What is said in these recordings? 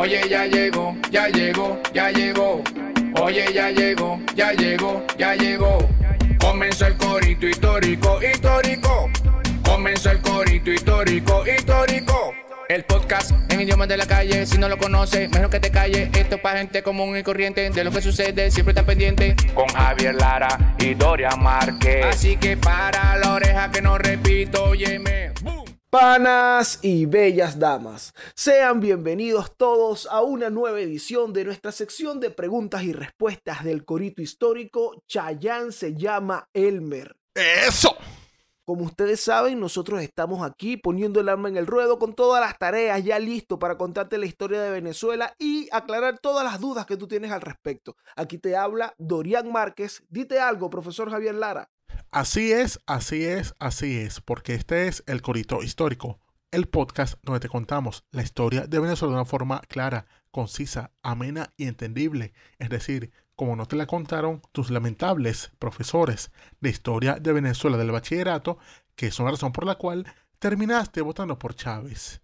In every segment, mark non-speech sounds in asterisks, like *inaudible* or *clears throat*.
Oye, ya llegó, ya llegó, ya llegó. Oye, ya llegó, ya llegó, ya llegó. Comenzó el corito histórico, histórico. Comenzó el corito histórico, histórico. El podcast en idioma de la calle, si no lo conoces, mejor que te calle. Esto es para gente común y corriente, de lo que sucede, siempre está pendiente. Con Javier Lara y Doria Márquez. Así que para la oreja que no repito, óyeme. Panas y bellas damas, sean bienvenidos todos a una nueva edición de nuestra sección de preguntas y respuestas del corito histórico Chayán se llama Elmer. ¡Eso! Como ustedes saben, nosotros estamos aquí poniendo el arma en el ruedo con todas las tareas ya listo para contarte la historia de Venezuela y aclarar todas las dudas que tú tienes al respecto. Aquí te habla Dorian Márquez. Dite algo, profesor Javier Lara. Así es, así es, así es, porque este es el Corito Histórico, el podcast donde te contamos la historia de Venezuela de una forma clara, concisa, amena y entendible, es decir, como no te la contaron tus lamentables profesores de historia de Venezuela del bachillerato, que es una razón por la cual terminaste votando por Chávez.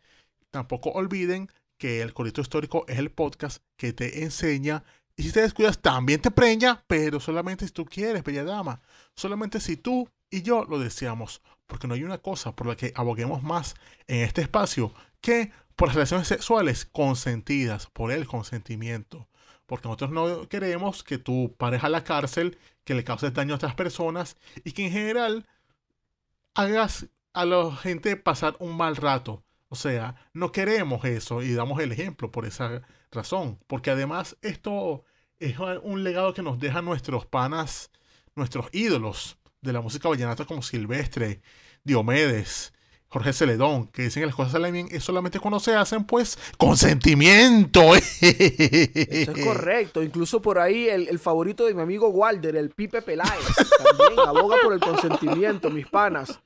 Tampoco olviden que el Corito Histórico es el podcast que te enseña y si te descuidas, también te preña, pero solamente si tú quieres, bella dama. Solamente si tú y yo lo deseamos. Porque no hay una cosa por la que aboguemos más en este espacio que por las relaciones sexuales consentidas, por el consentimiento. Porque nosotros no queremos que tú pares a la cárcel, que le causes daño a otras personas y que en general hagas a la gente pasar un mal rato. O sea, no queremos eso y damos el ejemplo por esa razón. Porque además esto es un legado que nos dejan nuestros panas, nuestros ídolos de la música vallenata como Silvestre, Diomedes, Jorge Celedón, que dicen que las cosas salen bien es solamente cuando se hacen, pues, consentimiento. *laughs* Eso es correcto. Incluso por ahí el, favorito de mi amigo Walder, el Pipe Peláez, también aboga por el consentimiento, mis panas.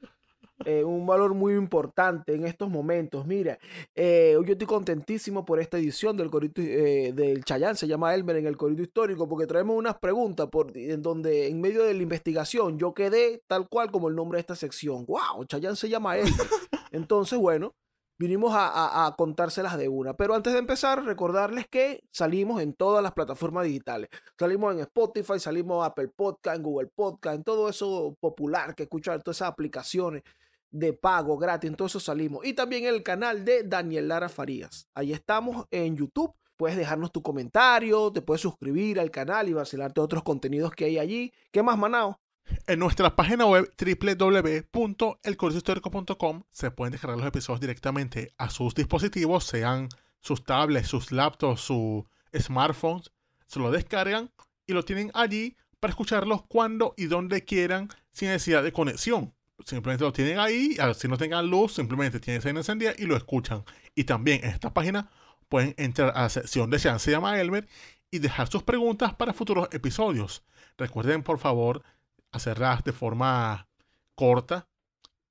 Eh, un valor muy importante en estos momentos. Mira, eh, yo estoy contentísimo por esta edición del Corito eh, del Chayán, se llama Elmer en el Corito Histórico, porque traemos unas preguntas por, en donde en medio de la investigación yo quedé tal cual como el nombre de esta sección. ¡Wow! Chayán se llama Elmer. *laughs* Entonces, bueno, vinimos a, a, contárselas de una. Pero antes de empezar, recordarles que salimos en todas las plataformas digitales. Salimos en Spotify, salimos en Apple Podcast, en Google Podcast, en todo eso popular que escuchan todas esas aplicaciones de pago gratis. Entonces salimos. Y también el canal de Daniel Lara Farías. Ahí estamos en YouTube. Puedes dejarnos tu comentario, te puedes suscribir al canal y vacilarte otros contenidos que hay allí. ¿Qué más, Manao? En nuestra página web www.elcursohistórico.com se pueden descargar los episodios directamente a sus dispositivos, sean sus tablets, sus laptops, sus smartphones. Se lo descargan y lo tienen allí para escucharlos cuando y donde quieran sin necesidad de conexión simplemente lo tienen ahí, si no tengan luz, simplemente tienen esa encendida y lo escuchan. Y también en esta página pueden entrar a la sección de Sean se llama Elmer y dejar sus preguntas para futuros episodios. Recuerden, por favor, hacerlas de forma corta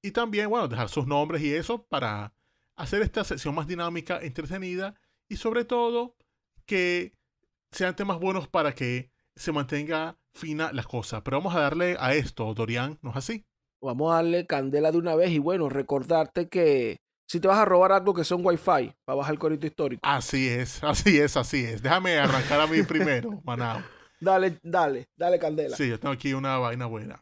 y también, bueno, dejar sus nombres y eso para hacer esta sección más dinámica, entretenida y sobre todo que sean temas buenos para que se mantenga fina la cosa. Pero vamos a darle a esto, Dorian, ¿no es así? Vamos a darle candela de una vez y bueno, recordarte que si te vas a robar algo que son wifi, va a bajar el corito histórico. Así es, *laughs* así es, así es. Déjame arrancar a mí primero, Manao. Dale, dale, dale candela. Sí, yo tengo aquí una vaina buena.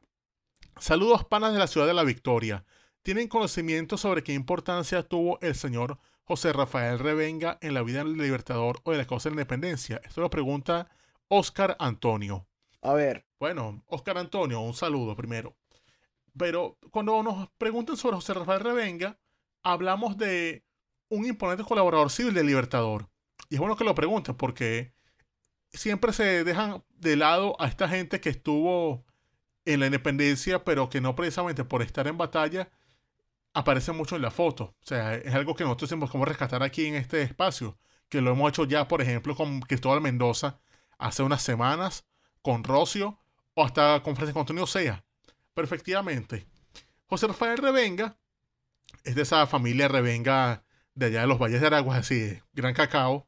Saludos panas de la ciudad de la Victoria. ¿Tienen conocimiento sobre qué importancia tuvo el señor José Rafael Revenga en la vida del Libertador o de la causa de la independencia? Esto lo pregunta Oscar Antonio. A ver. Bueno, Oscar Antonio, un saludo primero. Pero cuando nos preguntan sobre José Rafael Revenga, hablamos de un imponente colaborador civil del Libertador. Y es bueno que lo pregunten, porque siempre se dejan de lado a esta gente que estuvo en la independencia, pero que no precisamente por estar en batalla aparece mucho en la foto. O sea, es algo que nosotros hemos como rescatar aquí en este espacio, que lo hemos hecho ya, por ejemplo, con Cristóbal Mendoza hace unas semanas, con Rocio o hasta con Francisco Antonio Sea perfectivamente. José Rafael Revenga es de esa familia Revenga de allá de los Valles de Aragua, así Gran Cacao.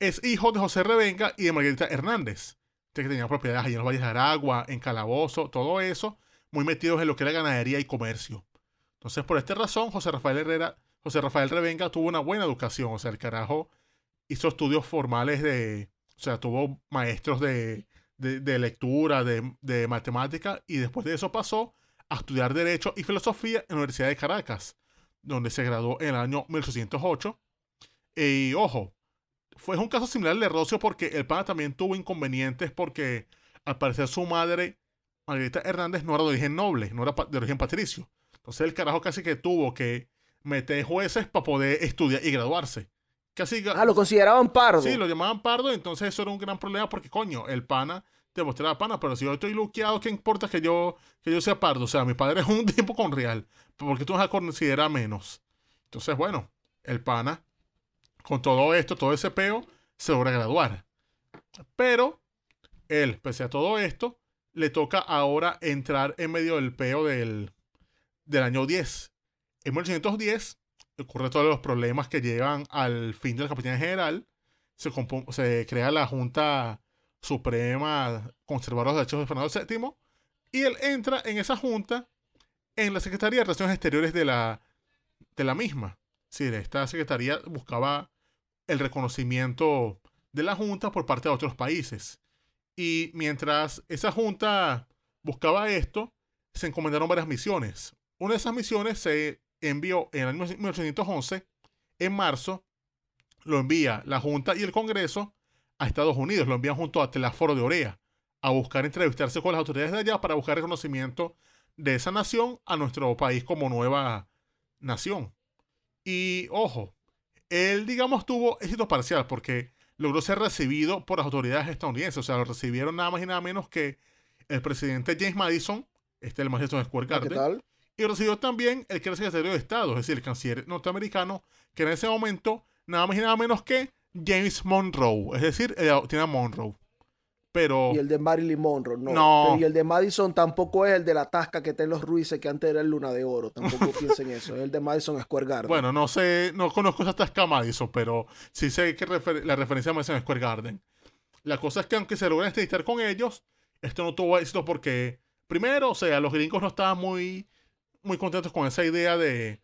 Es hijo de José Revenga y de Margarita Hernández, que tenía propiedades allá en los Valles de Aragua, en Calabozo, todo eso, muy metidos en lo que era ganadería y comercio. Entonces, por esta razón, José Rafael Herrera, José Rafael Revenga tuvo una buena educación, o sea, el carajo hizo estudios formales de, o sea, tuvo maestros de de, lectura, de, de y después de eso pasó a estudiar Derecho y Filosofía en la Universidad de Caracas, donde se graduó en el año 1808. Y ojo, fue un caso similar al de Rocio porque el pana también tuvo inconvenientes porque al parecer su madre, Margarita Hernández, no era de origen noble, no era de origen patricio. Entonces el carajo casi que tuvo que meter jueces para poder estudiar y graduarse ah, lo consideraban pardo. Sí, lo llamaban pardo, entonces eso era un gran problema porque, coño, el pana te mostraba pana, pero si yo estoy luqueado, ¿qué importa que yo, que yo sea pardo? O sea, mi padre es un *laughs* tipo con real, porque tú vas a considerar menos. Entonces, bueno, el pana, con todo esto, todo ese peo, se logra graduar. Pero él, pese a todo esto, le toca ahora entrar en medio del peo del, del año 10. En 1910, ocurre todos los problemas que llevan al fin de la Capitanía General, se, se crea la Junta Suprema Conservar los Derechos de Fernando VII, y él entra en esa junta en la Secretaría de Relaciones Exteriores de la, de la misma. esta secretaría buscaba el reconocimiento de la junta por parte de otros países. Y mientras esa junta buscaba esto, se encomendaron varias misiones. Una de esas misiones se envió en el año 1811, en marzo, lo envía la Junta y el Congreso a Estados Unidos, lo envían junto a Telaforo de Orea, a buscar entrevistarse con las autoridades de allá para buscar reconocimiento de esa nación a nuestro país como nueva nación. Y ojo, él, digamos, tuvo éxito parcial porque logró ser recibido por las autoridades estadounidenses. O sea, lo recibieron nada más y nada menos que el presidente James Madison, este el Madison Square Garden, ¿Qué y recibió también el que era secretario de Estado, es decir, el canciller norteamericano, que en ese momento nada más y nada menos que James Monroe, es decir, tiene Monroe. Pero... Y el de Marilyn Monroe, no. no. Y el de Madison tampoco es el de la tasca que está los Ruices, que antes era el Luna de Oro. Tampoco *laughs* piensen eso. Es el de Madison Square Garden. Bueno, no sé, no conozco esa tasca Madison, pero sí sé que la referencia de Madison Square Garden. La cosa es que aunque se logran entrevistar con ellos, esto no tuvo éxito porque, primero, o sea, los gringos no estaban muy muy contentos con esa idea de,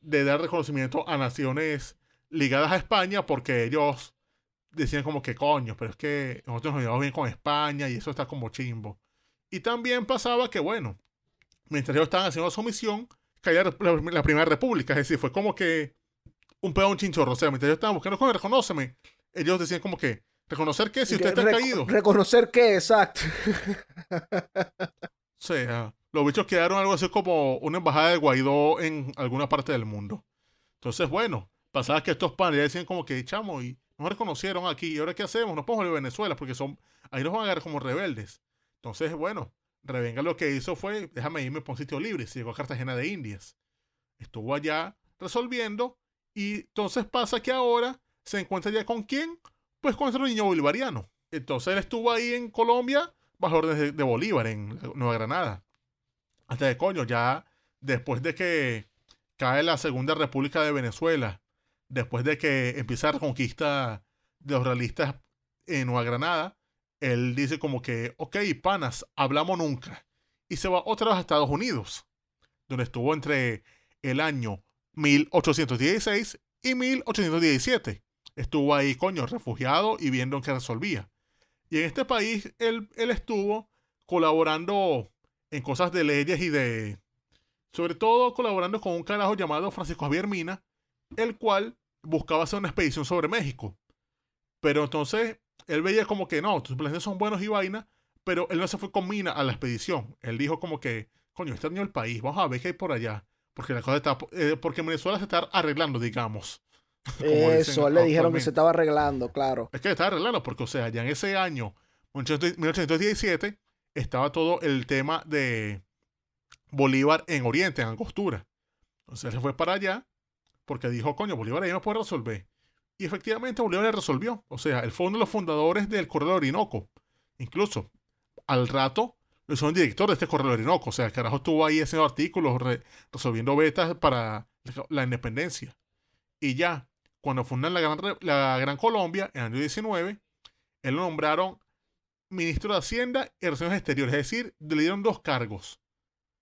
de dar reconocimiento a naciones ligadas a España porque ellos decían como que coño, pero es que nosotros nos llevamos bien con España y eso está como chimbo. Y también pasaba que, bueno, mientras ellos estaban haciendo su misión, caía la, Primera República. Es decir, fue como que un pedo, un chinchorro. O sea, mientras ellos estaban buscando, como, reconóceme. Ellos decían como que, ¿reconocer qué? Si usted está caído. ¿Reconocer qué? Exacto. *laughs* o sea, los bichos quedaron algo así como una embajada de Guaidó en alguna parte del mundo. Entonces, bueno, pasaba que estos panes ya decían como que, chamo, y nos reconocieron aquí, ¿y ahora qué hacemos? Nos podemos ir Venezuela porque son, ahí nos van a agarrar como rebeldes. Entonces, bueno, Revenga lo que hizo fue, déjame irme por un sitio libre, se llegó a Cartagena de Indias. Estuvo allá resolviendo y entonces pasa que ahora se encuentra ya con quién? Pues con otro niño bolivariano. Entonces él estuvo ahí en Colombia bajo órdenes de, de Bolívar, en Nueva Granada de coño, ya después de que cae la Segunda República de Venezuela, después de que empieza la conquista de los realistas en Nueva Granada, él dice como que, ok, panas, hablamos nunca. Y se va otra vez a Estados Unidos, donde estuvo entre el año 1816 y 1817. Estuvo ahí, coño, refugiado y viendo qué resolvía. Y en este país él, él estuvo colaborando en cosas de leyes y de... Sobre todo colaborando con un carajo llamado Francisco Javier Mina, el cual buscaba hacer una expedición sobre México. Pero entonces él veía como que no, tus planes son buenos y vaina, pero él no se fue con Mina a la expedición. Él dijo como que, coño, este año el país, vamos a ver qué hay por allá. Porque la cosa está, eh, porque Venezuela se está arreglando, digamos. *laughs* Eso, le dijeron que se estaba arreglando, claro. Es que se estaba arreglando, porque, o sea, ya en ese año, 1817, estaba todo el tema de Bolívar en Oriente, en Angostura. Entonces él fue para allá porque dijo, coño, Bolívar ahí no puede resolver. Y efectivamente Bolívar le resolvió. O sea, él fue uno de los fundadores del Corredor Orinoco. Incluso al rato lo un director de este Corredor Orinoco. O sea, el carajo estuvo ahí haciendo artículos, resolviendo vetas para la independencia. Y ya, cuando fundan la Gran, la Gran Colombia en el año 19, él lo nombraron ministro de Hacienda y Relaciones Exteriores. Es decir, le dieron dos cargos.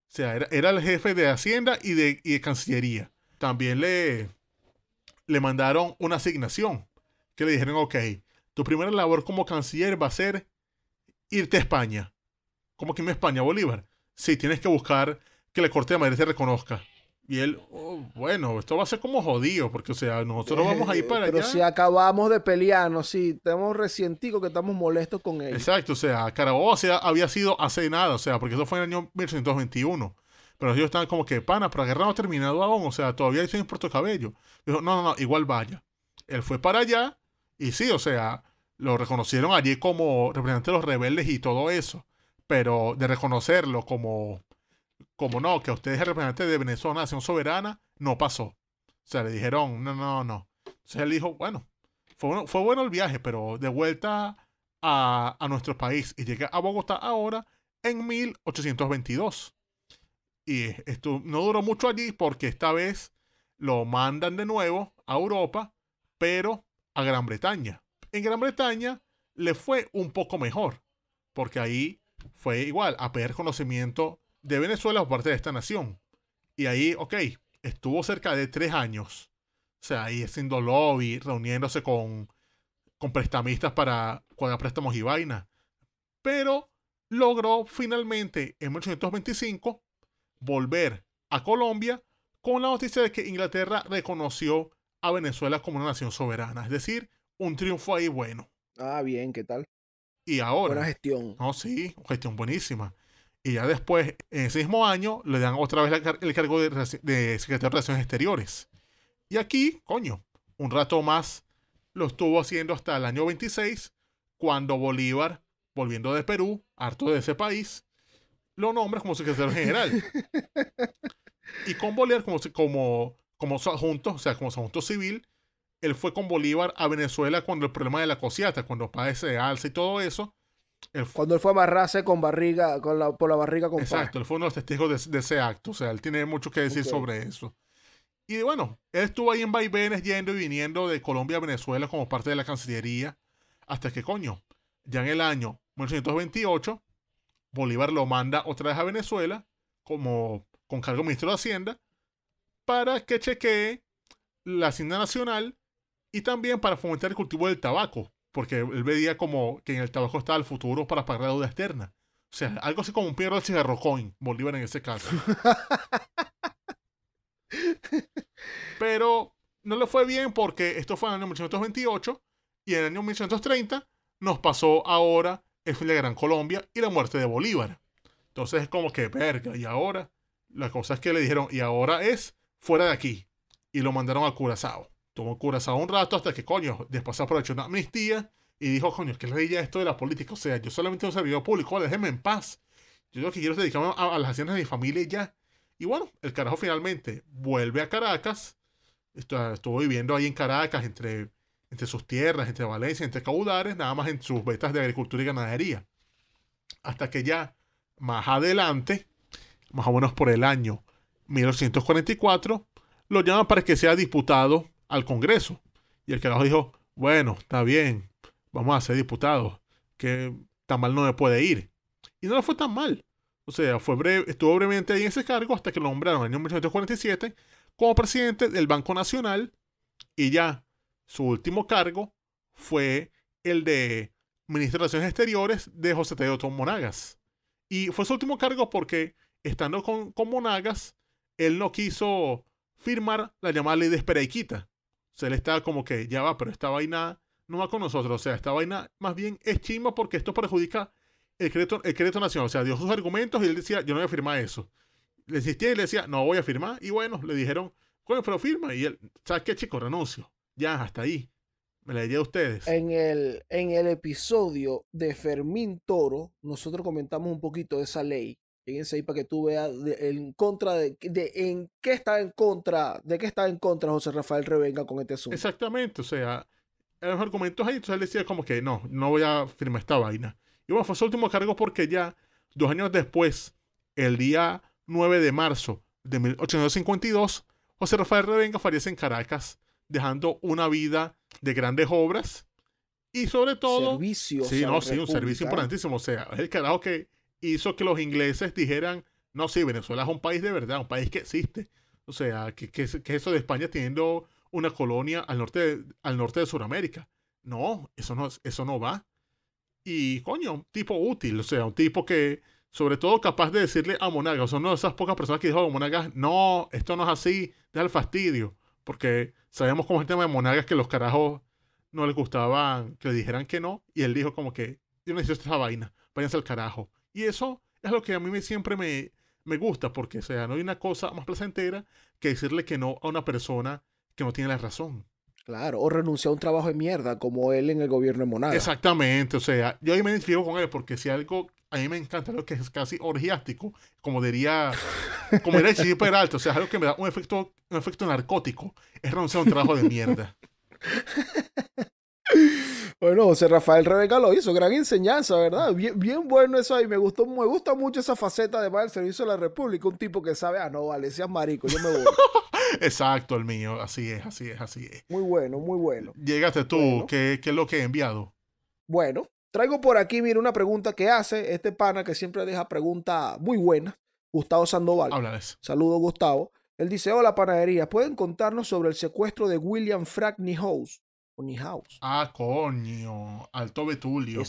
O sea, era, el jefe de Hacienda y de, Cancillería. También le, le mandaron una asignación que le dijeron, ok, tu primera labor como canciller va a ser irte a España. ¿Cómo que en España, Bolívar? Sí, tienes que buscar que la Corte de Madrid te reconozca. Y él, oh, bueno, esto va a ser como jodido, porque, o sea, nosotros vamos a ir para allá. Pero si acabamos de pelearnos, si tenemos recientico que estamos molestos con él. Exacto, o sea, Carabobo sea, había sido hace nada, o sea, porque eso fue en el año 1921. Pero ellos estaban como que, pana, pero la guerra no ha terminado aún, o sea, todavía dicen en Puerto Cabello. Dijo, no, no, no, igual vaya. Él fue para allá, y sí, o sea, lo reconocieron allí como representante de los rebeldes y todo eso. Pero de reconocerlo como como no, que ustedes el representante de Venezuela, nación soberana, no pasó. O sea, le dijeron, no, no, no. Entonces él dijo, bueno, fue, bueno, fue bueno el viaje, pero de vuelta a, a, nuestro país y llega a Bogotá ahora en 1822. Y esto no duró mucho allí porque esta vez lo mandan de nuevo a Europa, pero a Gran Bretaña. En Gran Bretaña le fue un poco mejor, porque ahí fue igual, a pedir conocimiento de Venezuela o parte de esta nación. Y ahí, ok, estuvo cerca de tres años. O sea, ahí haciendo lobby, reuniéndose con, con prestamistas para cuadrar préstamos y vaina Pero logró finalmente en 1825 volver a Colombia con la noticia de que Inglaterra reconoció a Venezuela como una nación soberana. Es decir, un triunfo ahí bueno. Ah, bien, ¿qué tal? Y ahora. Buena gestión. No, sí, gestión buenísima. Y ya después, en ese mismo año, le dan otra vez el cargo de, secretario de Relaciones Exteriores. Y aquí, coño, un rato más lo estuvo haciendo hasta el año 26, cuando Bolívar, volviendo de Perú, harto de ese país, lo nombra como secretario general. y con Bolívar como, como, como adjunto, o sea, como adjunto civil, él fue con Bolívar a Venezuela cuando el problema de la cosiata, cuando padece de alza y todo eso, cuando él fue a barrarse con barriga, con por la barriga con Exacto, él fue uno de los testigos de, ese acto. O sea, él tiene mucho que decir sobre eso. Y bueno, él estuvo ahí en vaivenes yendo y viniendo de Colombia a Venezuela como parte de la Cancillería. Hasta que, coño, ya en el año 1828, Bolívar lo manda otra vez a Venezuela como con cargo ministro de Hacienda para que chequee la Hacienda Nacional y también para fomentar el cultivo del tabaco, porque él veía como que en el trabajo estaba el futuro para pagar la deuda externa. O sea, algo así como un al cigarro coin, Bolívar en ese caso. *laughs* Pero no le fue bien porque esto fue en el año 1928 y en el año 1930 nos pasó ahora el fin de Gran Colombia y la muerte de Bolívar. Entonces es como que, verga, y ahora, la cosa es que le dijeron, y ahora es fuera de aquí. Y lo mandaron a Curazao como Curazao un rato hasta que, coño, después se aprovechó una amnistía y dijo, coño, que le esto de la política. O sea, yo solamente un servidor público, déjenme en paz. Yo lo que quiero es dedicarme a, las haciendas de mi familia y ya. Y bueno, el carajo finalmente vuelve a Caracas. Estuvo viviendo ahí en Caracas, entre, entre sus tierras, entre Valencia, entre Caudares, nada más en sus vetas de agricultura y ganadería. Hasta que ya, más adelante, más o menos por el año 1944 lo llaman para que sea diputado al Congreso. Y el carajo dijo, bueno, está bien, vamos a ser diputados, que tan mal no me puede ir. Y no lo fue tan mal. O sea, fue breve, estuvo brevemente ahí en ese cargo hasta que lo nombraron en el año como presidente del Banco Nacional y ya su último cargo fue el de ministro de Relaciones Exteriores de José Teodoro Monagas. Y fue su último cargo porque, estando con, con Monagas, él no quiso firmar la llamada ley de espera y quita, él estaba como que ya va, pero esta vaina no va con nosotros. O sea, esta vaina más bien es chimba porque esto perjudica el crédito, nacional. O sea, dio sus argumentos y él decía, yo no voy a firmar eso. Le insistía y le decía, no voy a firmar. Y bueno, le dijeron, bueno, pero firma. Y él, ¿sabes qué, chico? Renuncio. Ya, hasta ahí. Me la diré a ustedes. En el, en el episodio de Fermín Toro, nosotros comentamos un poquito de esa ley Fíjense ahí para que tú veas en contra de, en qué está en contra, de qué está en contra José Rafael Revenga con este asunto. Exactamente, o sea, en los argumentos ahí, entonces él decía como que no, no voy a firmar esta vaina. Y bueno, fue su último cargo porque ya dos años después, el día 9 de marzo de 1852, José Rafael Revenga fallece en Caracas, dejando una vida de grandes obras y sobre todo... Servicio. Sí, no, sí, un servicio importantísimo. O sea, el carajo que hizo que los ingleses dijeran, no, sí, Venezuela es un país de verdad, un país que existe. O sea, que, que, eso de España teniendo una colonia al norte de, al norte de Sudamérica. No, eso no, eso no va. Y coño, un tipo útil, o sea, un tipo que, sobre todo capaz de decirle a Monagas, son una de esas pocas personas que dijo a Monagas, no, esto no es así, deja el fastidio. Porque sabemos cómo es el tema de Monagas que los carajos no les gustaban que le dijeran que no. Y él dijo como que, yo no necesito esta vaina, váyanse al carajo. Y eso es lo que a mí me, siempre me, me gusta, porque sea, no hay una cosa más placentera que decirle que no a una persona que no tiene la razón. Claro, o renunciar a un trabajo de mierda como él en el gobierno de Monaco. Exactamente, o sea, yo ahí me identifico con él porque si algo a mí me encanta, lo que es casi orgiástico, como diría, como diría Chidi o sea, algo que me da un efecto, un efecto narcótico, es renunciar a un trabajo de mierda. *laughs* Bueno, José Rafael Rebeca lo hizo, gran enseñanza, ¿verdad? Bien, bueno eso ahí, me gustó, me gusta mucho esa faceta de del servicio de la República, un tipo que sabe, ah, no, vale, seas marico, yo me voy. *laughs* Exacto, el mío, así es, así es, así es. Muy bueno, muy bueno. Llegaste tú, ¿Qué, es lo que he enviado? Bueno, traigo por aquí, mira, una pregunta que hace este pana que siempre deja preguntas muy buenas, Gustavo Sandoval. Háblales. Saludo, Gustavo. Él dice, hola panadería, ¿pueden contarnos sobre el secuestro de William Frackney House? House. Ah, coño, Alto Betulio.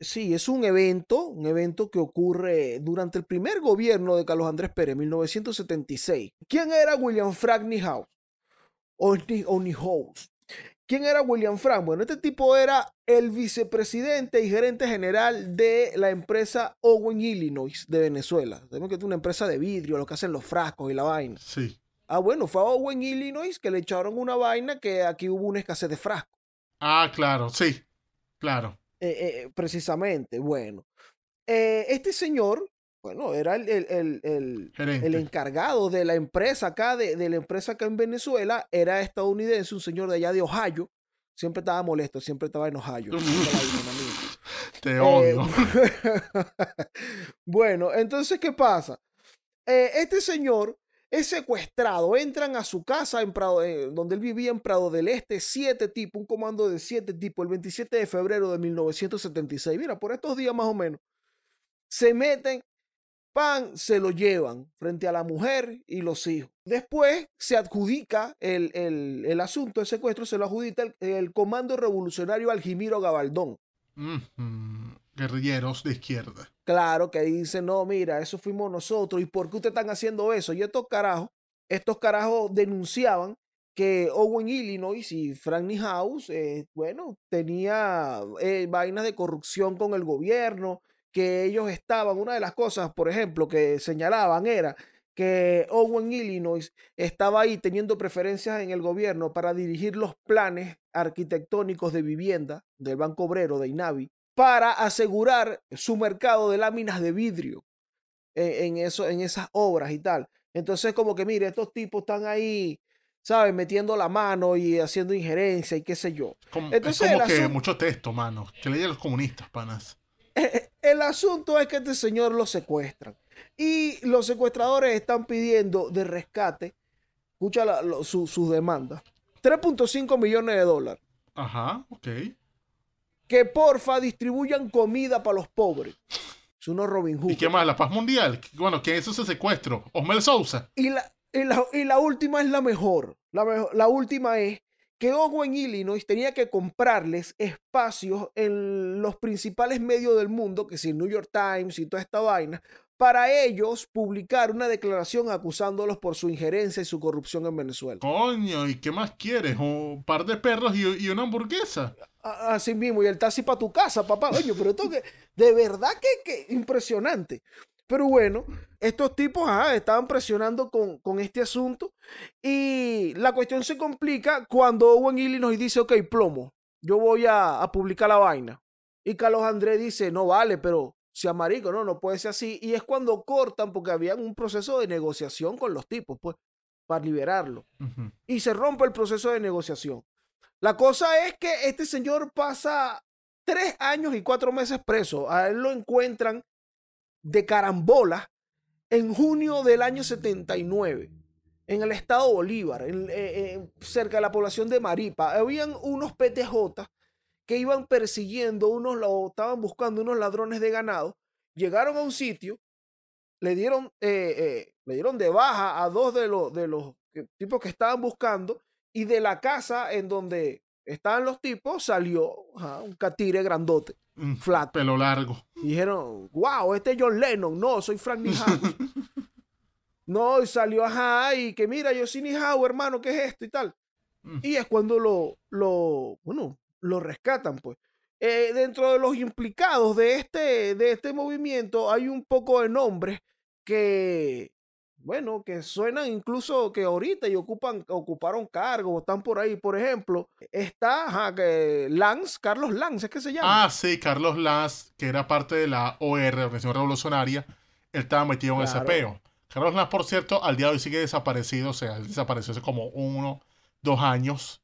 sí, es un evento, un evento que ocurre durante el primer gobierno de Carlos Andrés Pérez, 1976. ¿Quién era William Frank House? O, ¿Quién era William Frank? Bueno, este tipo era el vicepresidente y gerente general de la empresa Owen Illinois de Venezuela. Tenemos que es una empresa de vidrio, lo que hacen los frascos y la vaina. Sí. Ah, bueno, fue a Owen, Illinois, que le echaron una vaina que aquí hubo una escasez de frasco. Ah, claro, sí, claro. Eh, eh, precisamente, bueno. Eh, este señor, bueno, era el, encargado de la empresa acá, de, de, la empresa acá en Venezuela, era estadounidense, un señor de allá de Ohio. Siempre estaba molesto, siempre estaba en Ohio. *laughs* Te odio. *laughs* bueno, entonces, ¿qué pasa? este señor es secuestrado, entran a su casa en Prado, eh, donde él vivía en Prado del Este, siete tipo un comando de siete tipos, el 27 de febrero de 1976. Mira, por estos días más o menos. Se meten, pan, se lo llevan frente a la mujer y los hijos. Después se adjudica el, el asunto de secuestro, se lo adjudica el, comando revolucionario Aljimiro Gabaldón guerrilleros de izquierda. Claro, que dicen, no, mira, eso fuimos nosotros. ¿Y por qué ustedes están haciendo eso? Y estos carajos, estos carajos denunciaban que Owen Illinois y Frank House, eh, bueno, tenía eh, vainas de corrupción con el gobierno, que ellos estaban, una de las cosas, por ejemplo, que señalaban era que Owen Illinois estaba ahí teniendo preferencias en el gobierno para dirigir los planes arquitectónicos de vivienda del Banco Obrero de Inavi para asegurar su mercado de láminas de vidrio en, eso, en esas obras y tal. Entonces, como que, mire, estos tipos están ahí, ¿sabes? Metiendo la mano y haciendo injerencia y qué sé yo. es como que mucho texto, mano. Que le los comunistas, panas. Eh, eh, el asunto es que este señor lo secuestran. Y los secuestradores están pidiendo de rescate, escucha sus demandas, 3.5 millones de dólares. Ajá, ok que porfa distribuyan comida para los pobres. Es uno Robin Hood. ¿Y qué más? La paz mundial. Bueno, que eso se secuestro. Osmel Sousa. Y la, y la, última es la mejor. La, la última es que Owen Illinois tenía que comprarles espacios en los principales medios del mundo, que si el New York Times y toda esta vaina, para ellos publicar una declaración acusándolos por su injerencia y su corrupción en Venezuela. Coño, ¿y qué más quieres? Un par de perros y, una hamburguesa. Así mismo, y el taxi para tu casa, papá. Coño, pero esto que, de verdad que, impresionante. Pero bueno, estos tipos estaban presionando con, este asunto y la cuestión se complica cuando Owen Ely nos dice, ok, plomo, yo voy a publicar la vaina. Y Carlos Andrés dice, no vale, pero sea, marico, no, no puede ser así. Y es cuando cortan, porque había un proceso de negociación con los tipos, pues, para liberarlo. Y se rompe el proceso de negociación. La cosa es que este señor pasa tres años y cuatro meses preso. A él lo encuentran de carambola en junio del año 79, en el estado Bolívar, eh, eh, cerca de la población de Maripa. Habían unos PTJ que iban persiguiendo, unos lo estaban buscando, unos ladrones de ganado, llegaron a un sitio, le dieron, eh, eh, le dieron de baja a dos de los, de los tipos que estaban buscando y de la casa en donde estaban los tipos salió un catire grandote, mm, flat. Pelo largo. Y dijeron, wow, este es John Lennon, no, soy Frank Nihau. *laughs* no, y salió, ajá, y que mira, yo soy Nihau, hermano, ¿qué es esto y tal? Mm. Y es cuando lo, lo, bueno, lo rescatan, pues. Eh, dentro de los implicados de este, de este movimiento hay un poco de nombres que, bueno, que suenan incluso que ahorita y ocupan, ocuparon cargos, están por ahí. Por ejemplo, está Carlos Lanz, es que se llama. Ah, sí, Carlos Lanz, que era parte de la OR, Organización Revolucionaria, él estaba metido en ese el Carlos Lanz, por cierto, al día de hoy sigue desaparecido, o sea, él desapareció hace como uno, dos años.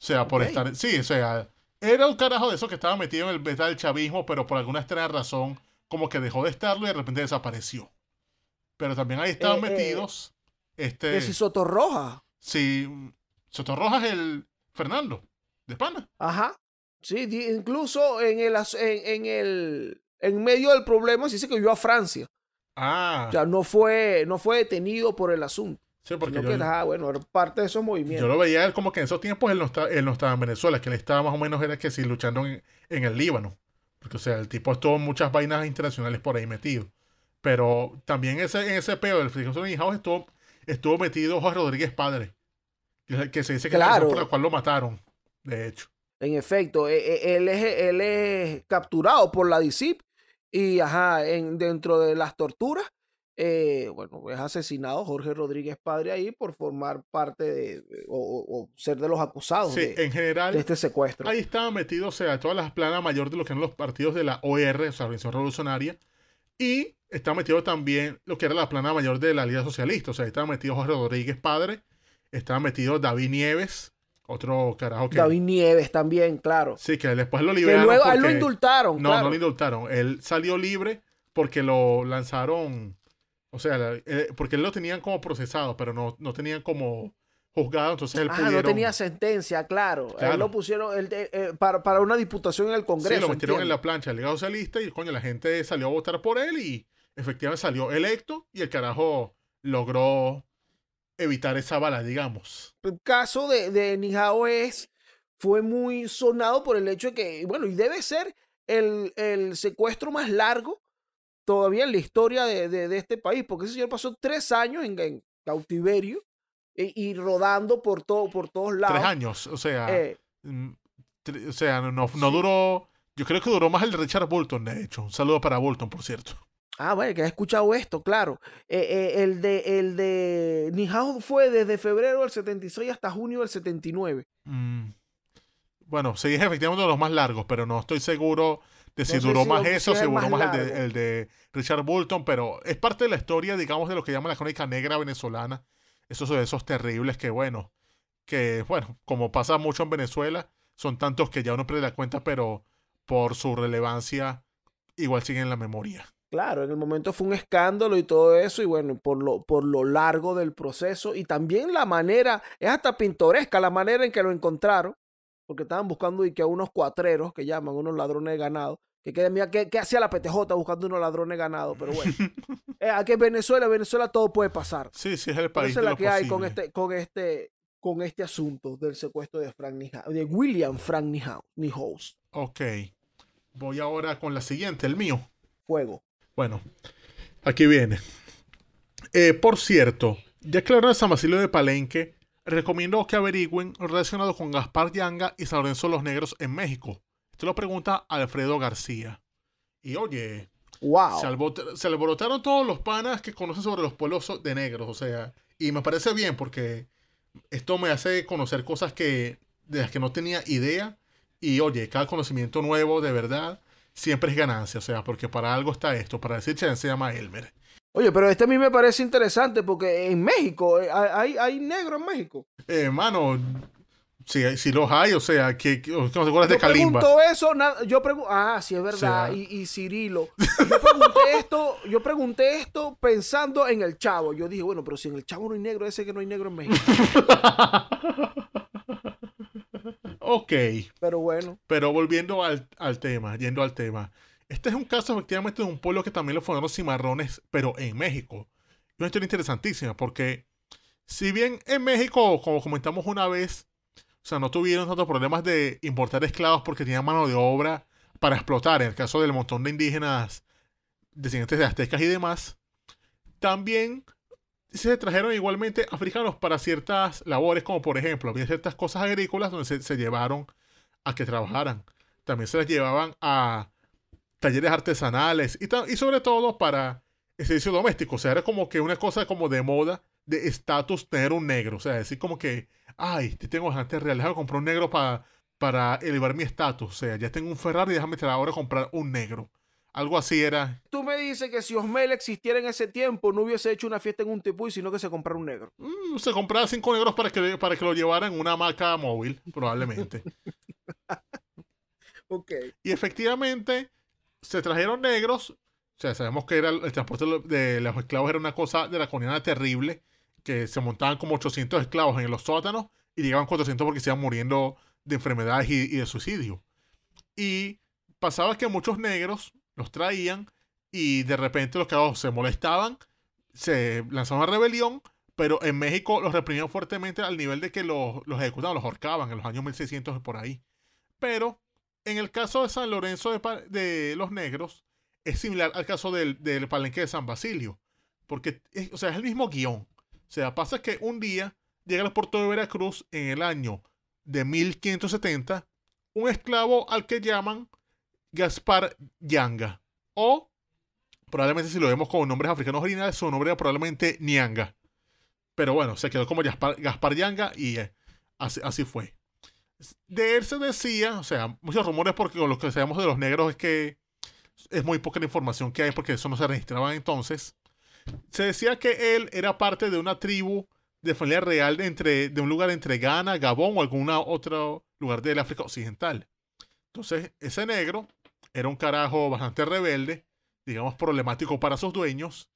O sea, por estar. Sí, o sea, era un carajo de esos que estaba metido en el beta del chavismo, pero por alguna extraña razón, como que dejó de estarlo y de repente desapareció. Pero también ahí estaban eh, eh, metidos. este. ¿Es Sotorroja? Sí. Sotorroja es el Fernando, de Pana. Ajá. Sí, incluso en el, en, el en medio del problema se dice que huyó a Francia. Ah. O sea, no fue, no fue detenido por el asunto porque yo, bueno, parte de esos movimientos. lo veía como que en esos tiempos él no, estaba en Venezuela, que él estaba más o menos era que si luchando en, el Líbano. Porque, o sea, el tipo estuvo en muchas vainas internacionales por ahí metido. Pero también ese, en ese peo del frijol esto estuvo, estuvo metido Jorge Rodríguez Padre, que se dice que claro. por la cual lo mataron, de hecho. En efecto, e, e, él es, capturado por la DICIP y ajá, en, dentro de las torturas eh, bueno, es asesinado Jorge Rodríguez Padre ahí por formar parte de, o, ser de los acusados de, en general, de este secuestro. Ahí estaba metido, o sea, todas las planas mayor de lo que eran los partidos de la OR, o sea, Revolución Revolucionaria, y estaba metido también lo que era la plana mayor de la Liga Socialista, o sea, ahí estaba metido Jorge Rodríguez Padre, estaba metido David Nieves, otro carajo que. David Nieves también, claro. Sí, que después lo liberaron. Que luego a él lo indultaron. No, no lo indultaron. Él salió libre porque lo lanzaron o sea, eh, porque él lo tenían como procesado, pero no, no tenían como juzgado, entonces él ah, no tenía sentencia, claro. Él lo pusieron eh, eh, para, para, una diputación en el Congreso. Sí, lo metieron en la plancha, ligado socialista, y coño, la gente salió a votar por él y efectivamente salió electo y el carajo logró evitar esa bala, digamos. El caso de, de Nijao es, fue muy sonado por el hecho de que, bueno, y debe ser el, el secuestro más largo todavía en la historia de, este país, porque ese señor pasó tres años en, cautiverio eh, y rodando por, todo, por todos lados. Tres años, o sea, eh. mm, o sea no, duró, yo creo que duró más el de Richard Bolton, de hecho. Un saludo para Bolton, por cierto. Ah, bueno, que has escuchado esto, claro. Eh, el de, el de fue desde febrero del 76 hasta junio del 79. Mm. Bueno, sí, es efectivamente uno de los más largos, pero no estoy seguro de si duró más eso, si duró más, el de, Richard Bolton, pero es parte de la historia, digamos, de lo que llaman la crónica negra venezolana. Esos son esos terribles que, bueno, que, bueno, como pasa mucho en Venezuela, son tantos que ya uno pierde la cuenta, pero por su relevancia igual siguen en la memoria. Claro, en el momento fue un escándalo y todo eso, y bueno, por lo, por lo largo del proceso y también la manera, es hasta pintoresca la manera en que lo encontraron, porque estaban buscando y que unos cuatreros que llaman, unos ladrones de ganado. Que mira, ¿qué, hacía la PTJ buscando unos ladrones de ganado? Pero bueno, *laughs* eh, aquí en Venezuela, Venezuela todo puede pasar. Sí, sí, es el país. Esa es la que hay con este, con este, con este asunto del secuestro de Frank de William Frank House Ok. Voy ahora con la siguiente, el mío. Fuego. Bueno, aquí viene. Eh, por cierto, ya de San Basilio de Palenque recomiendo que averigüen relacionado con Gaspar Yanga y San Lorenzo Los Negros en México. Esto lo pregunta Alfredo García. Y oye, se, le todos los panas que conocen sobre los pueblos de negros, o sea, y me parece bien porque esto me hace conocer cosas que de las que no tenía idea y oye, cada conocimiento nuevo de verdad siempre es ganancia, o sea, porque para algo está esto, para decir se llama Elmer. Oye, pero este a mí me parece interesante porque en México, eh, ¿hay, hay negro en México? Hermano, eh, si, si, los hay, o sea, que, no se acuerdas de Kalimba. Pregunto eso, yo pregunto ah, sí es verdad, y, Cirilo. Yo pregunté *laughs* esto, yo pregunté esto pensando en el chavo. Yo dije, bueno, pero si en el chavo no hay negro, ese que no hay negro en México. *laughs* ok. Pero bueno. Pero volviendo al, al tema, yendo al tema. Este es un caso efectivamente de un pueblo que también lo fueron los cimarrones, pero en México. Una historia interesantísima porque si bien en México, como comentamos una vez, o sea, no tuvieron tantos problemas de importar esclavos porque tenían mano de obra para explotar, en el caso del montón de indígenas descendientes de aztecas y demás, también se trajeron igualmente africanos para ciertas labores, como por ejemplo, había ciertas cosas agrícolas donde se llevaron a que trabajaran. También se las llevaban a talleres artesanales y, sobre todo para el servicio doméstico. O sea, era como que una cosa como de moda, de estatus tener un negro. O sea, decir como que, ay, te tengo bastante real, déjame comprar un negro para, para elevar mi estatus. O sea, ya tengo un Ferrari, déjame ahora comprar un negro. Algo así era. Tú me dices que si Osmel existiera en ese tiempo, no hubiese hecho una fiesta en un tipuy, sino que se comprara un negro. Mm, se compraba cinco negros para que, para que lo llevaran en una marca móvil, probablemente. *laughs* ok. Y efectivamente, se trajeron negros. O sea, sabemos que el transporte de los esclavos era una cosa de la comunidad terrible, que se montaban como 800 esclavos en los sótanos y llegaban 400 porque se iban muriendo de enfermedades y, de suicidio. Y pasaba que muchos negros los traían y de repente los esclavos se molestaban, se lanzaban a rebelión, pero en México los reprimían fuertemente al nivel de que los, los ejecutaban, los ahorcaban en los años 1600 y por ahí. Pero en el caso de San Lorenzo de, los Negros, es similar al caso del, palenque de San Basilio, porque es, sea, es el mismo guión. O sea, pasa que un día llega al puerto de Veracruz en el año de 1570 un esclavo al que llaman Gaspar Yanga. O, probablemente si lo vemos con nombres africanos originales, su nombre era probablemente Nianga. Pero bueno, se quedó como Gaspar, Yanga y eh, así, fue. De él se decía, o sea, muchos rumores porque lo que sabemos de los negros es que es muy poca la información que hay porque eso no se registraba entonces. Se decía que él era parte de una tribu de familia real de, entre, de un lugar entre Ghana, Gabón o algún otro lugar del África Occidental. Entonces, ese negro era un carajo bastante rebelde, digamos problemático para sus dueños.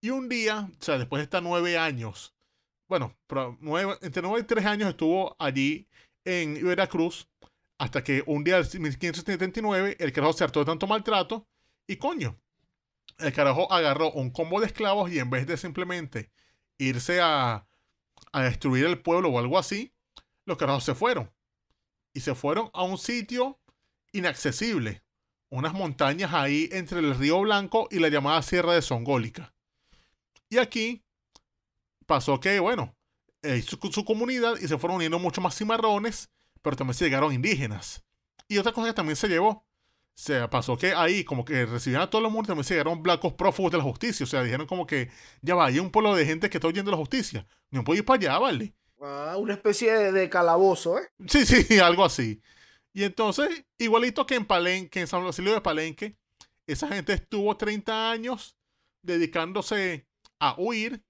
Y un día, o sea, después de estar nueve años, bueno, entre nueve y tres años estuvo allí en Veracruz hasta que un día en 1579 el carajo se hartó de tanto maltrato y coño, el carajo agarró un combo de esclavos y en vez de simplemente irse a, a destruir el pueblo o algo así, los carajos se fueron. Y se fueron a un sitio inaccesible, unas montañas ahí entre el río Blanco y la llamada Sierra de Songólica. Y aquí pasó que, bueno, eh, su, comunidad y se fueron uniendo mucho más cimarrones, pero también se llegaron indígenas. Y otra cosa que también se llevó, se pasó que ahí como que recibían a todo el mundo también se llegaron blancos prófugos de la justicia. O sea, dijeron como que ya va, hay un pueblo de gente que está huyendo de la justicia. No puedo ir para allá, ¿vale? Ah, una especie de, de, calabozo, ¿eh? Sí, sí, *laughs* algo así. Y entonces, igualito que en Palenque, en San Basilio de Palenque, esa gente estuvo 30 años dedicándose a huir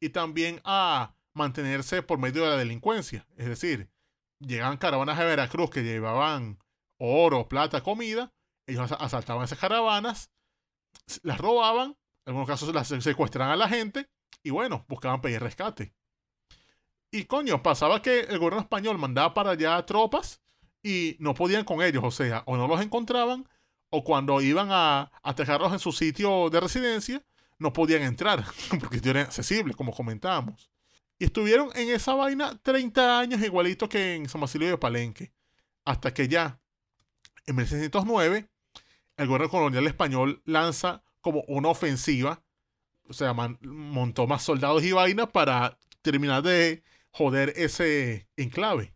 y también a mantenerse por medio de la delincuencia. Es decir, llegaban caravanas de Veracruz que llevaban oro, plata, comida, ellos asaltaban esas caravanas, las robaban, en algunos casos las secuestraban a la gente y bueno, buscaban pedir rescate. Y coño, pasaba que el gobierno español mandaba para allá tropas y no podían con ellos, o sea, o no los encontraban, o cuando iban a atacarlos en su sitio de residencia, no podían entrar, *laughs* porque era accesibles, como comentábamos. Y estuvieron en esa vaina 30 años igualito que en San Basilio de Palenque. Hasta que ya, en 1609, el gobierno colonial español lanza como una ofensiva. O sea, montó más soldados y vainas para terminar de joder ese enclave.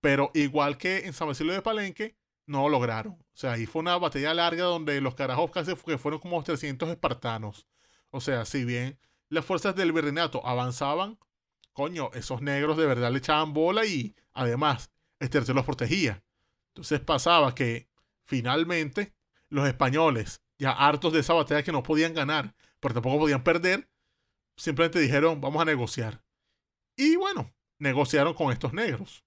Pero igual que en San Basilio de Palenque, no lo lograron. O sea, ahí fue una batalla larga donde los carajos casi fueron como 300 espartanos. O sea, si bien las fuerzas del virreinato avanzaban, coño, esos negros de verdad le echaban bola y además este los protegía. Entonces pasaba que finalmente los españoles, ya hartos de esa batalla que no podían ganar, pero tampoco podían perder, simplemente dijeron, vamos a negociar. Y bueno, negociaron con estos negros.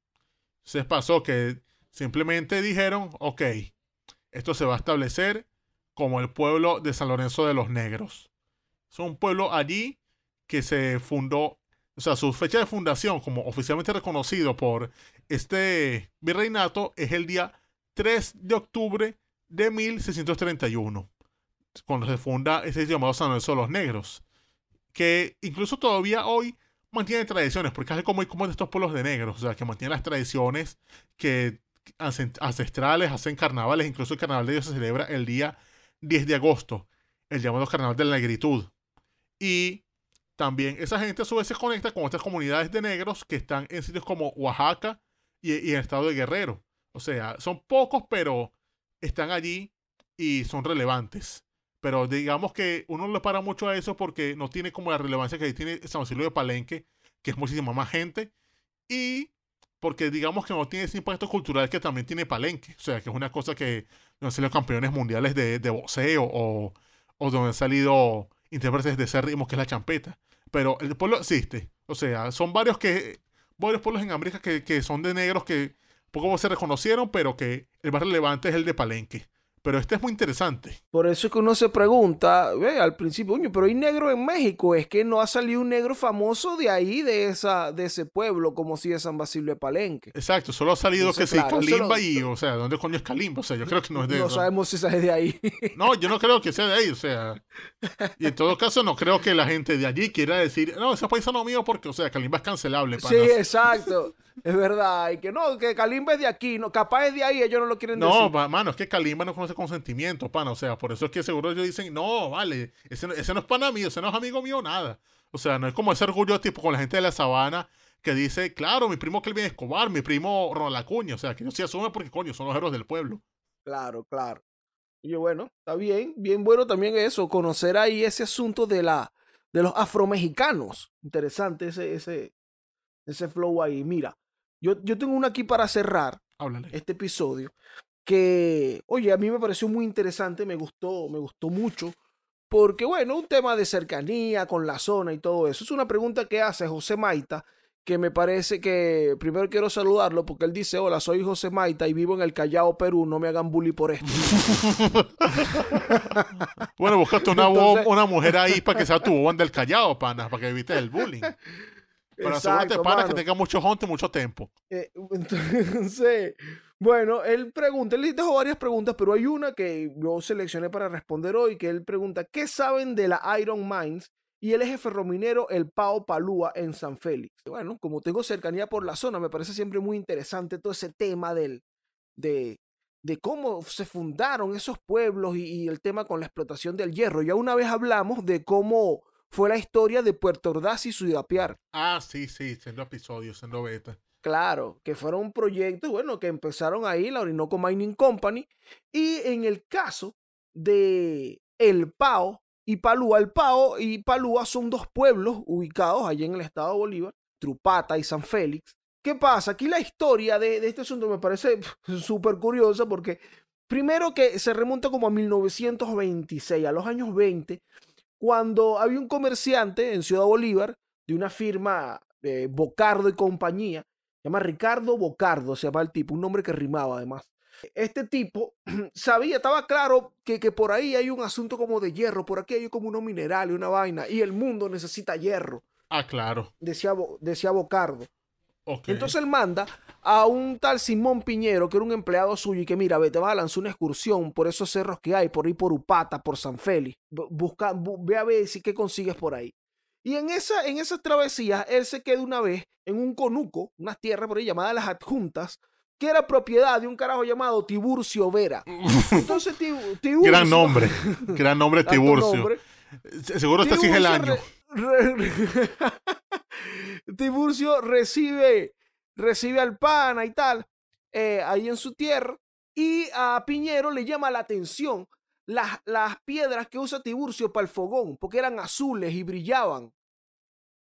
Se pasó que simplemente dijeron, ok, esto se va a establecer como el pueblo de San Lorenzo de los Negros. Es un pueblo allí que se fundó o sea, su fecha de fundación como oficialmente reconocido por este virreinato es el día 3 de octubre de 1631, cuando se funda ese llamado San Lorenzo de los Negros, que incluso todavía hoy mantiene tradiciones, porque hace como, como de estos pueblos de negros, o sea, que mantiene las tradiciones que ancestrales, hacen carnavales, incluso el carnaval de ellos se celebra el día 10 de agosto, el llamado carnaval de la negritud. Y también esa gente a su vez se conecta con estas comunidades de negros que están en sitios como Oaxaca y, en el estado de Guerrero. O sea, son pocos, pero están allí y son relevantes. Pero digamos que uno le para mucho a eso porque no tiene como la relevancia que tiene San Silvio de Palenque, que es muchísima más gente, y porque digamos que no tiene ese impacto cultural que también tiene Palenque. O sea, que es una cosa que no han salido campeones mundiales de, de boxeo o, o donde han salido intérpretes de ese ritmo que es la champeta. Pero el pueblo existe. O sea, son varios que varios pueblos en América que, que son de negros que poco se reconocieron, pero que el más relevante es el de Palenque. Pero este es muy interesante. Por eso es que uno se pregunta, ve, al principio, pero hay negro en México, es que no ha salido un negro famoso de ahí, de, esa, de ese pueblo, como si es San Basilio de Palenque. Exacto, solo ha salido que sí, Calimba y, o sea, ¿dónde coño es Calimba? O sea, yo creo que no es de No, sabemos si sale de ahí. *laughs* No, yo no creo que sea de ahí, o sea. Y en todo caso, no creo que la gente de allí quiera decir, no, ese país no mío, porque, o sea, Calimba es cancelable. Sí, exacto. es verdad, y que no, que Calimba es de aquí, no, capaz es de ahí, ellos no lo quieren decir. No, mano, es que Calimba no conoce consentimiento, pana. O sea, por eso es que seguro ellos dicen, no, vale, ese, no es pana mío, ese no es amigo mío, nada. O sea, no es como ese orgullo tipo con la gente de la sabana que dice, claro, mi primo que Kelvin Escobar, mi primo Ronald Acuña. O sea, que no se asumen porque, coño, son los héroes del pueblo. Claro, claro. Y yo, bueno, está bien, bien bueno también eso, conocer ahí ese asunto de la de los afromexicanos. Interesante ese, ese, flow ahí. Mira, yo, tengo uno aquí para cerrar Háblale. este episodio que, oye, a mí me pareció muy interesante, me gustó, me gustó mucho, porque bueno, un tema de cercanía con la zona y todo eso. Es una pregunta que hace José Maita, que me parece que primero quiero saludarlo porque él dice, hola, soy José Maita y vivo en el Callao, Perú, no me hagan bully por esto. *laughs* bueno, buscaste una, una mujer ahí para que sea tu banda del Callao, pana, para que evites el bullying. *laughs* Para asegurarte, para que tenga mucho honte y mucho tiempo. Eh, *laughs* entonces, bueno, él pregunta, él dejó varias preguntas, pero hay una que yo seleccioné para responder hoy, que él pregunta, ¿qué saben de la Iron Mines y el eje ferrominero el Pao Palúa en San Félix? Bueno, como tengo cercanía por la zona, me parece siempre muy interesante todo ese tema del, de, de cómo se fundaron esos pueblos y, y, el tema con la explotación del hierro. Ya una vez hablamos de cómo fue la historia de Puerto Ordaz y su Piar. Ah, sí, sí, siendo episodios, siendo beta. Claro, que fueron un proyecto, bueno, que empezaron ahí, la Orinoco Mining Company. Y en el caso de El Pao y Palúa, El Pao y Palúa son dos pueblos ubicados allí en el estado de Bolívar, Trupata y San Félix. ¿Qué pasa? Aquí la historia de, de este asunto me parece *laughs* súper curiosa porque primero que se remonta como a 1926, a los años 20, cuando había un comerciante en Ciudad Bolívar de una firma de Bocardo y compañía, se llama Ricardo Bocardo, se llama el tipo, un nombre que rimaba además. Este tipo *clears throat* sabía, estaba claro que, por ahí hay un asunto como de hierro, por aquí hay como unos minerales, una vaina, y el mundo necesita hierro. Ah, claro. decía Bocardo. Entonces él manda a un tal Simón Piñero, que era un empleado suyo, y que mira, ve, te vas a lanzar una excursión por esos cerros que hay, por ahí por Upata, por San Félix. Busca, ve a ver si qué consigues por ahí. Y en, esa, en esas travesías, él se queda una vez en un conuco, unas tierras por ahí llamadas las adjuntas, que era propiedad de un carajo llamado Tiburcio Vera. *laughs* Entonces, Tiburcio. Gran nombre, gran nombre Tiburcio. Seguro está así el año. *laughs* Tiburcio recibe, recibe al pana y tal, eh, ahí en su tierra, y a Piñero le llama la atención las, las piedras que usa Tiburcio para el fogón, porque eran azules y brillaban.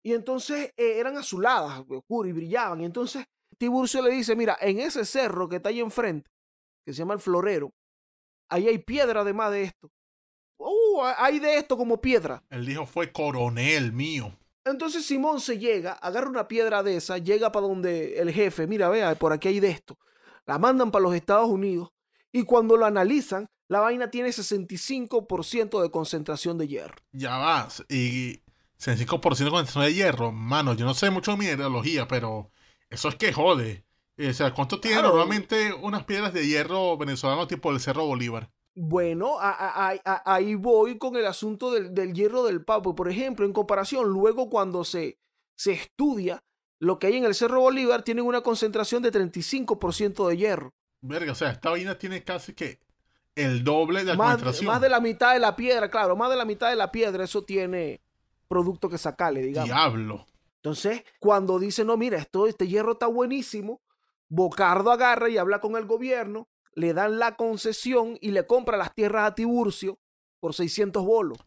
Y entonces eh, eran azuladas, oscuras y brillaban. Y entonces Tiburcio le dice, mira, en ese cerro que está ahí enfrente, que se llama el Florero, ahí hay piedra además de esto. Oh, hay de esto como piedra. Él dijo, fue coronel mío. Entonces Simón se llega, agarra una piedra de esa, llega para donde el jefe, mira, vea, por aquí hay de esto. La mandan para los Estados Unidos y cuando lo analizan, la vaina tiene 65% de concentración de hierro. Ya vas, y 65% de concentración de hierro, mano, yo no sé mucho de mineralogía, pero eso es que jode. O sea, ¿cuánto tiene normalmente unas piedras de hierro venezolano tipo el Cerro Bolívar? Bueno, ahí voy con el asunto del, hierro del Papo. Por ejemplo, en comparación, luego cuando se, estudia lo que hay en el Cerro Bolívar, tiene una concentración de 35% de hierro. Verga, o sea, esta vaina tiene casi que el doble de la más, concentración. Más de la mitad de la piedra, claro, más de la mitad de la piedra, eso tiene producto que sacarle, digamos. Diablo. Entonces, cuando dice, no, mira, esto, este hierro está buenísimo, Bocardo agarra y habla con el gobierno, le dan la concesión y le compra las tierras a Tiburcio por 600 bolos.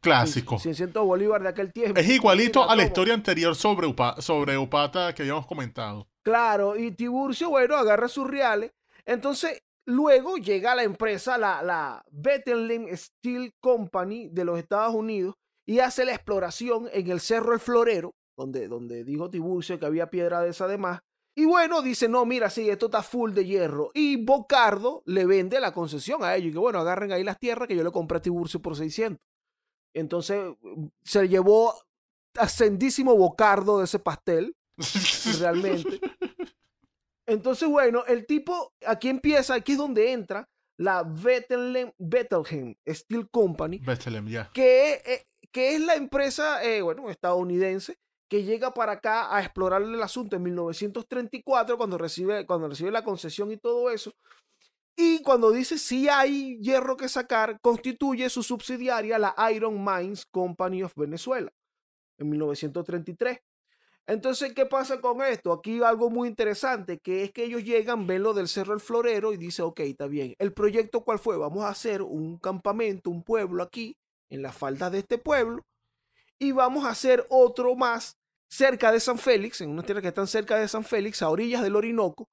Clásico. 600 bolívares de aquel tiempo. Es igualito a la historia anterior sobre, sobre Upata que habíamos comentado. Claro, y Tiburcio, bueno, agarra sus reales. Entonces, luego llega la empresa, la, la Bethlehem Steel Company de los Estados Unidos, y hace la exploración en el Cerro El Florero, donde, donde dijo Tiburcio que había piedra de esa además, y bueno, dice, no, mira, sí, esto está full de hierro. Y Bocardo le vende la concesión a ellos. Y que bueno, agarren ahí las tierras que yo le compré a Tiburcio por 600. Entonces se llevó ascendísimo Bocardo de ese pastel, realmente. Entonces, bueno, el tipo, aquí empieza, aquí es donde entra la Bethlehem, Bethlehem Steel Company. Bethlehem, ya. que, eh, que, es la empresa, eh, bueno, estadounidense, que llega para acá a explorar el asunto en 1934, cuando recibe, cuando recibe la concesión y todo eso. Y cuando dice si hay hierro que sacar, constituye su subsidiaria la Iron Mines Company of Venezuela en 1933. Entonces, ¿qué pasa con esto? Aquí algo muy interesante, que es que ellos llegan, ven lo del Cerro El Florero y dicen, ok, está bien. ¿El proyecto cuál fue? Vamos a hacer un campamento, un pueblo aquí, en la falda de este pueblo, y vamos a hacer otro más cerca de San Félix, en unas tierras que están cerca de San Félix, a orillas del Orinoco,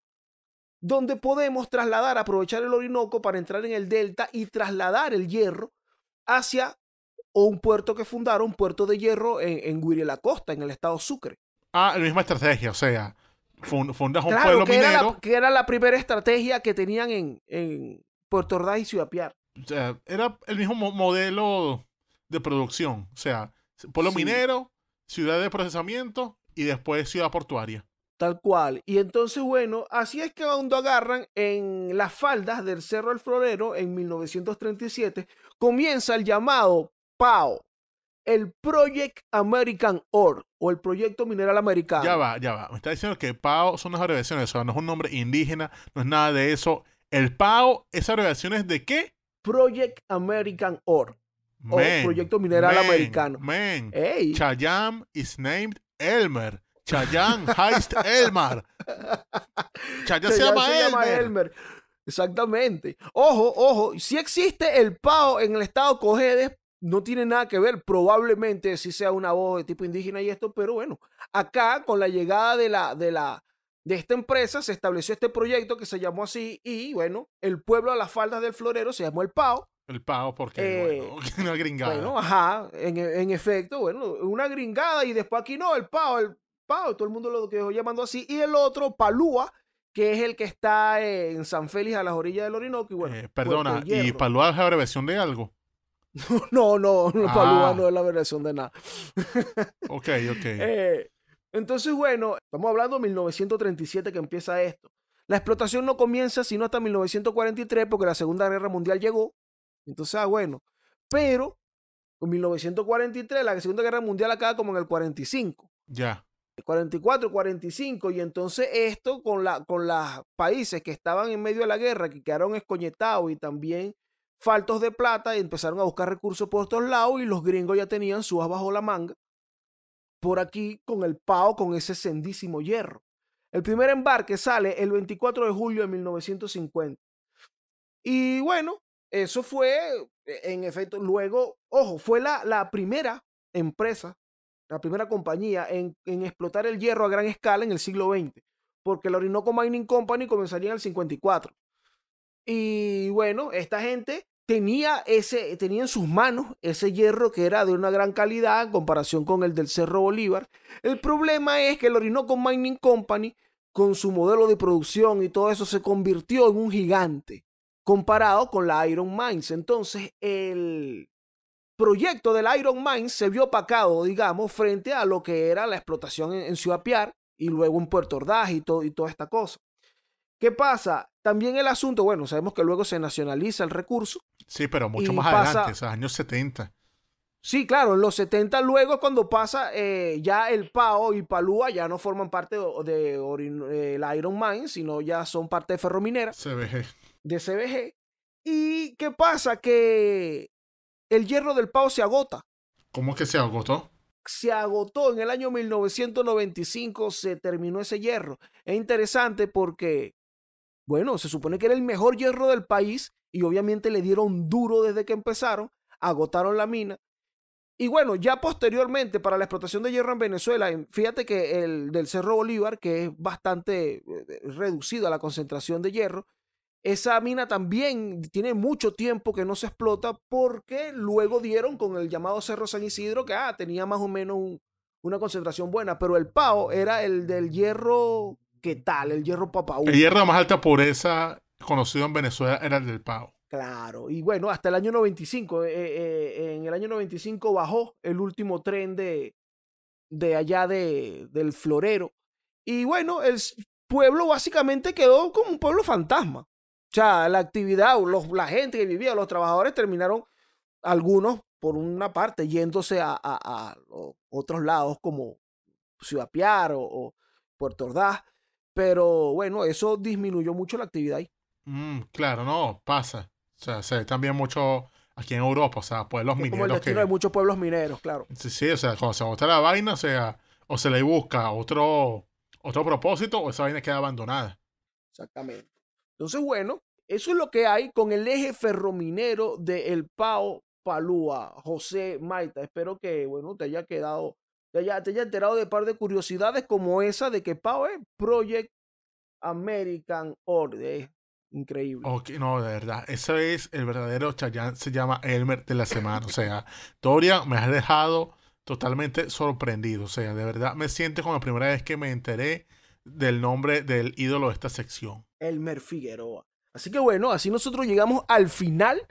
donde podemos trasladar, aprovechar el Orinoco para entrar en el delta y trasladar el hierro hacia un puerto que fundaron, puerto de hierro en, en la Costa, en el estado Sucre. Ah, la misma estrategia, o sea, fundas un pueblo que minero. Era que era la primera estrategia que tenían en, en Puerto Ordaz y Ciudad Piar. O sea, era el mismo modelo de producción, o sea, Pueblo minero, ciudad de procesamiento y después ciudad portuaria. Tal cual. Y entonces, bueno, así es que cuando agarran en las faldas del Cerro El Florero en 1937. Comienza el llamado PAO, el Project American Ore o el Proyecto Mineral Americano. Ya va, ya va. Me está diciendo que PAO son unas abreviaciones, o sea, no es un nombre indígena, no es nada de eso. El PAO, ¿esas abreviaciones de qué? Project American Ore o Proyecto Mineral Americano. Man. Chayam is named Elmer. Chayam *laughs* Heist Elmer. Chayam se, llama, Elmer. Exactamente. Ojo, ojo, si existe el PAO en el estado Cojedes, no tiene nada que ver, probablemente si sea una voz de tipo indígena y esto, pero bueno, acá con la llegada de la, de la, de esta empresa se estableció este proyecto que se llamó así y bueno, el pueblo a las faldas del florero se llamó el PAO el Pavo, porque, eh, bueno, *laughs* una gringada. Bueno, ajá, en, efecto, bueno, una gringada y después aquí no, el pavo, el pavo, todo el mundo lo quedó llamando así. Y el otro, Palúa, que es el que está en San Félix a las orillas del Orinoco. Y bueno, eh, perdona, ¿y Palúa es la abreviación de algo? *laughs* no, no, ah. Palúa no es la abreviación de nada. ok, *laughs* ok. Eh, entonces, bueno, estamos hablando de 1937 que empieza esto. La explotación no comienza sino hasta 1943 porque la Segunda Guerra Mundial llegó entonces, ah, bueno. Pero en 1943, la Segunda Guerra Mundial acaba como en el 45. Ya. El 44, 45. Y entonces esto con, la, con los países que estaban en medio de la guerra, que quedaron escoñetados y también faltos de plata, y empezaron a buscar recursos por otros lados y los gringos ya tenían su bajo la manga por aquí con el PAO, con ese sendísimo hierro. El primer embarque sale el 24 de julio de 1950. Y bueno, eso fue, e, en efecto, luego, ojo, fue la, primera empresa, la primera compañía en, explotar el hierro a gran escala en el siglo XX, porque la Orinoco Mining Company comenzaría en el 54. Y bueno, esta gente tenía, ese, tenía en sus manos ese hierro que era de una gran calidad en comparación con el del Cerro Bolívar. El problema es que la Orinoco Mining Company, con su modelo de producción y todo eso, se convirtió en un gigante comparado con la Iron Mines. Entonces, el proyecto del Iron Mines se vio opacado, digamos, frente a lo que era la explotación en, Ciudad Piar y luego en Puerto Ordaz y, toda esta cosa. ¿Qué pasa? También el asunto, bueno, sabemos que luego se nacionaliza el recurso. Sí, pero mucho más adelante, esos años 70. Sí, claro, en los 70 luego cuando pasa, eh, ya el PAO y Palúa ya no forman parte de, eh, la Iron Mines, sino ya son parte de Ferrominera. CBG de CBG. ¿Y qué pasa? Que el hierro del pavo se agota. ¿Cómo que se agotó? Se agotó en el año 1995, se terminó ese hierro. Es interesante porque, bueno, se supone que era el mejor hierro del país y obviamente le dieron duro desde que empezaron, agotaron la mina. Y bueno, ya posteriormente para la explotación de hierro en Venezuela, fíjate que el del Cerro Bolívar, que es bastante eh, reducido a la concentración de hierro, esa mina también tiene mucho tiempo que no se explota porque luego dieron con el llamado Cerro San Isidro que ah, tenía más o menos una concentración buena, pero el PAO era el del hierro, ¿qué tal? El hierro papaú. El hierro de más alta pureza conocido en Venezuela era el del PAO. Claro, y bueno, hasta el año 95, eh, eh, eh, en el año 95 bajó el último tren de, de allá de, del florero. Y bueno, el pueblo básicamente quedó como un pueblo fantasma. O sea, la actividad, los, la gente que vivía, los trabajadores terminaron algunos por una parte yéndose a, otros lados como Ciudad Piar o, Puerto Ordaz, pero bueno, eso disminuyó mucho la actividad ahí. Mm, claro, no, pasa. O sea, también mucho aquí en Europa, o sea, pueblos mineros. Como el destino muchos pueblos mineros, claro. Sí, sí, o sea, cuando se bota la vaina, o sea, o se le busca otro, otro propósito o esa vaina queda abandonada. Exactamente. Entonces, bueno, eso es lo que hay con el eje ferrominero de El Pao Palúa, José Maita. Espero que, bueno, te haya quedado, te haya, te haya enterado de un par de curiosidades como esa de que Pao es Project American Order. Increíble. Ok, no, de verdad. Ese es el verdadero chayán, se llama Elmer de la semana. O sea, Doria, me has dejado totalmente sorprendido. O sea, de verdad me siento como la primera vez que me enteré del nombre del ídolo de esta sección. Elmer Figueroa. Así que bueno, así nosotros llegamos al final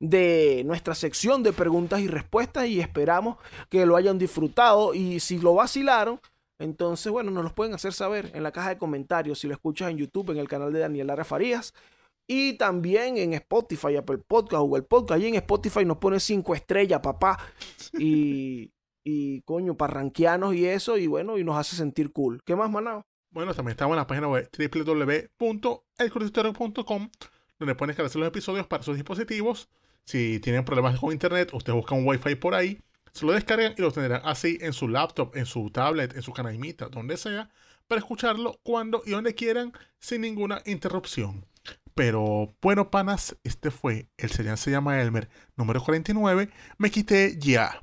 de nuestra sección de preguntas y respuestas y esperamos que lo hayan disfrutado y si lo vacilaron, entonces bueno, nos lo pueden hacer saber en la caja de comentarios si lo escuchas en YouTube, en el canal de Daniel Lara Farías y también en Spotify, Apple Podcast, Google Podcast. Allí en Spotify nos pone cinco estrellas, papá. Y, y coño, parranquianos y eso. Y bueno, y nos hace sentir cool. ¿Qué más, Manao? Bueno, también estamos en la página web www.elcuriosidadero.com donde pueden descargarse los episodios para sus dispositivos. Si tienen problemas con internet, ustedes buscan un wifi por ahí, se lo descargan y lo tendrán así en su laptop, en su tablet, en su canaimita, donde sea, para escucharlo cuando y donde quieran sin ninguna interrupción. Pero bueno, panas, este fue el serial se llama Elmer número 49. Me quité ya.